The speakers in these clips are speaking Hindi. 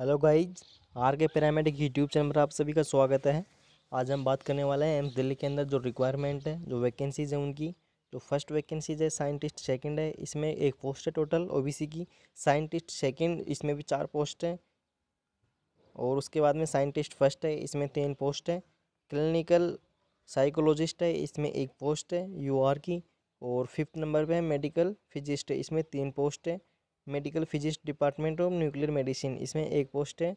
hello guys R K paramedic YouTube channel पर आप सभी का स्वागत है आज हम बात करने वाले हैं एम्स दिल्ली के अंदर जो रिक्वायरमेंट है जो वैकेंसीज़ हैं उनकी जो फर्स्ट वैकेंसीज है साइंटिस्ट सेकंड है इसमें एक पोस्ट है टोटल ओबीसी की साइंटिस्ट सेकंड इसमें भी चार पोस्ट हैं और उसके बाद में साइंटिस्ट फर्स्ट है इसमें तीन पोस्ट है क्लिनिकल साइकोलॉजिस्ट है इसमें एक पोस्ट है यू की और फिफ्थ नंबर पर है मेडिकल फिजिस्ट है इसमें तीन पोस्ट है medical physics department of nuclear medicine इसमें एक पोस्ट है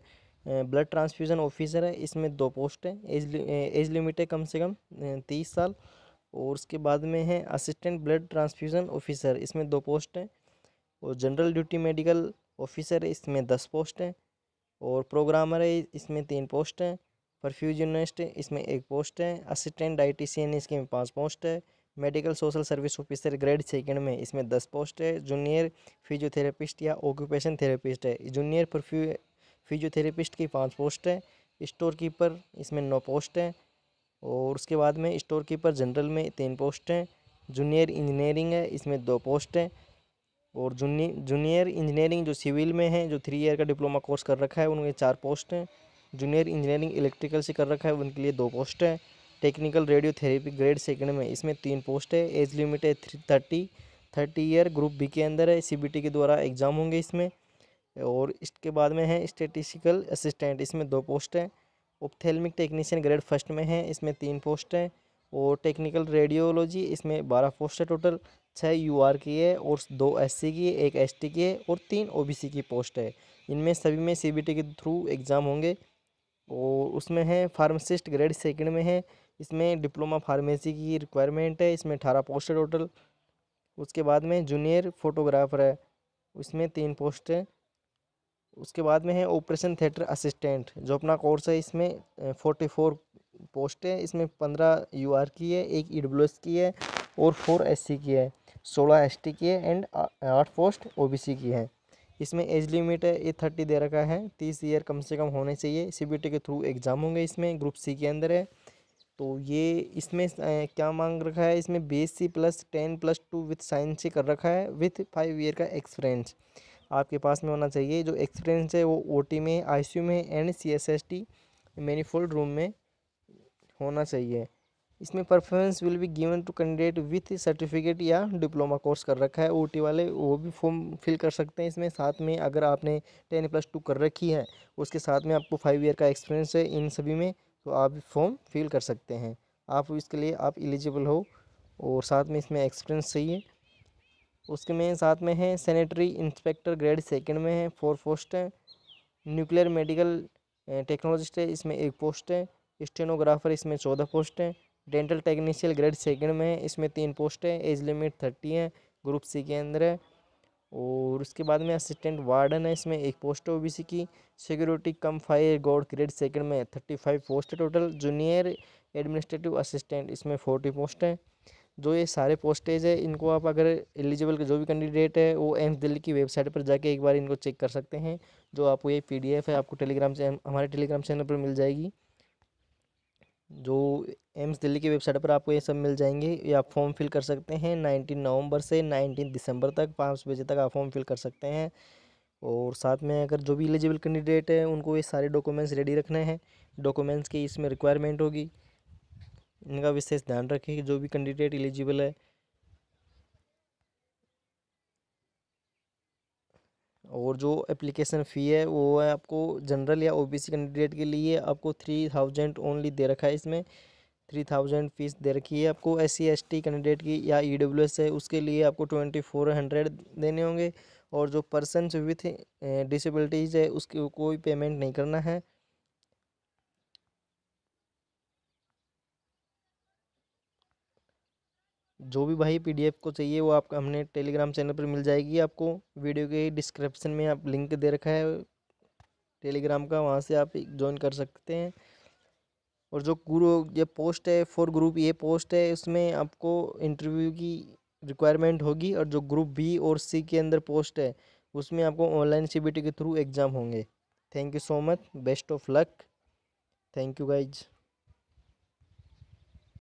ब्लड ट्रांसफ्यूज़न ऑफिसर है इसमें दो पोस्ट है एज एज लिमिट है कम से कम तीस साल और उसके बाद में है असिस्टेंट ब्लड ट्रांसफ्यूज़न ऑफिसर इसमें दो पोस्ट है और जनरल ड्यूटी मेडिकल ऑफिसर इसमें दस पोस्ट है और प्रोग्रामर है इसमें तीन पोस्ट हैं परफ्यूजनिस्ट इसमें एक पोस्ट है असिस्टेंट डाइटिशियन इसके में पाँच पोस्ट है medical social service officer grade second में इसमें दस पोस्ट है जूनियर फिजियोथेरेपिस्ट या ऑक्यूपेशन थेरेपिस्ट है जूनियर पर फिजियोथेरेपिस्ट की पाँच पोस्ट है स्टोर कीपर इसमें नौ पोस्ट हैं और उसके बाद में स्टोर कीपर जनरल में तीन पोस्ट हैं जूनियर इंजीनियरिंग है इसमें दो पोस्ट हैं और जूनियर जूनियर इंजीनियरिंग जो सिविल में है जो थ्री ईयर का डिप्लोमा कोर्स कर रखा है उनके चार पोस्ट हैं जूनियर इंजीनियरिंग इलेक्ट्रिकल से कर रखा है उनके लिए दो पोस्ट हैं technical radio therapy grade second में इसमें तीन पोस्ट है एज लिमिट है thirty thirty year group B के अंदर है सी के द्वारा एग्ज़ाम होंगे इसमें और इसके बाद में है स्टेटिस्टिकल असिस्टेंट इसमें दो पोस्ट हैं ओपथेलमिक टेक्नीशियन ग्रेड फर्स्ट में है इसमें तीन पोस्ट हैं और टेक्निकल रेडियोलॉजी इसमें बारह पोस्ट है टोटल छः यू आर की है और दो एस सी की है एक एस टी की है और तीन ओ बी सी की पोस्ट है इनमें सभी में सी बी टी के थ्रू एग्ज़ाम होंगे और उसमें है फार्मासिस्ट ग्रेड सेकंड में है इसमें डिप्लोमा फार्मेसी की रिक्वायरमेंट है इसमें अठारह पोस्ट है टोटल उसके बाद में जूनियर फोटोग्राफर है उसमें तीन पोस्ट है उसके बाद में है ऑपरेशन थिएटर असिस्टेंट जो अपना कोर्स है इसमें फोर्टी फोर पोस्ट है इसमें पंद्रह यू आर की है एक ई डब्ल्यू एस की है और फोर एस सी की है सोलह एस टी की है एंड आठ पोस्ट ओ बी सी की है इसमें एज लिमिट है ये थर्टी दे रखा है तीस ईयर कम से कम होने चाहिए सी बी टी के थ्रू एग्ज़ाम होंगे इसमें ग्रुप सी के अंदर है तो ये इसमें क्या मांग रखा है इसमें B S C plus ten plus two with science से कर रखा है विथ फाइव ईयर का एक्सपीरियंस आपके पास में होना चाहिए जो एक्सपीरियंस है वो ओ टी में आई सी यू में and C S S T manifold room में होना चाहिए इसमें performance will be given to candidate with certificate या डिप्लोमा कोर्स कर रखा है टी वाले वो भी फॉर्म फिल कर सकते हैं इसमें साथ में अगर आपने टेन प्लस टू कर रखी है उसके साथ में आपको फाइव ईयर का एक्सपीरियंस है इन सभी में तो आप फॉर्म फिल कर सकते हैं आप इसके लिए आप एलिजिबल हो और साथ में इसमें एक्सपीरियंस चाहिए उसके में साथ में है सैनिटरी इंस्पेक्टर ग्रेड सेकंड में है फोर पोस्ट है न्यूक्लियर मेडिकल टेक्नोलॉजिस्ट है इसमें एक पोस्ट है स्टेनोग्राफर इसमें चौदह पोस्ट हैं डेंटल टेक्नीशियल ग्रेड सेकंड में है इसमें तीन पोस्ट है एज लिमिट थर्टी है ग्रुप सी के अंदर है और उसके बाद में असिस्टेंट वार्डन है इसमें एक पोस्ट ओ की security cum fire guard grade second में थर्टी फाइव पोस्ट है टोटल जूनियर एडमिनिस्ट्रेटिव असिस्टेंट इसमें फोर्टी पोस्ट हैं जो ये सारे पोस्टेज है इनको आप अगर एलिजिबल के जो भी कैंडिडेट है वो एम्स दिल्ली की वेबसाइट पर जाके एक बार इनको चेक कर सकते हैं जो आपको ये पी है आपको टेलीग्राम से हमारे टेलीग्राम चैनल पर मिल जाएगी जो एम्स दिल्ली की वेबसाइट पर आपको ये सब मिल जाएंगे ये आप फॉर्म फिल कर सकते हैं नाइनटीन नवंबर से नाइनटीन दिसंबर तक पाँच बजे तक आप फॉर्म फिल कर सकते हैं और साथ में अगर जो भी एलिजिबल कैंडिडेट है उनको ये सारे डॉक्यूमेंट्स रेडी रखने हैं डॉक्यूमेंट्स की इसमें रिक्वायरमेंट होगी इनका विशेष ध्यान रखें कि जो भी कैंडिडेट एलिजिबल है और जो एप्लीकेशन फ़ी है वो है आपको जनरल या ओबीसी कैंडिडेट के लिए आपको थ्री थाउजेंड ओनली दे रखा है इसमें थ्री थाउजेंड फीस दे रखी है आपको S C S T candidate की या ई डब्ल्यू एस है उसके लिए आपको ट्वेंटी फोर हंड्रेड देने होंगे और जो पर्सन विथ डिसबिलिटीज़ है उसकी कोई पेमेंट नहीं करना है जो भी भाई पीडीएफ को चाहिए वो आपका हमने टेलीग्राम चैनल पर मिल जाएगी आपको वीडियो के डिस्क्रिप्शन में आप लिंक दे रखा है टेलीग्राम का वहाँ से आप ज्वाइन कर सकते हैं और जो गुरु ये पोस्ट है फोर ग्रुप ये पोस्ट है उसमें आपको इंटरव्यू की रिक्वायरमेंट होगी और जो ग्रुप बी और सी के अंदर पोस्ट है उसमें आपको ऑनलाइन सी के थ्रू एग्ज़ाम होंगे thank you so much best of luck thank you guys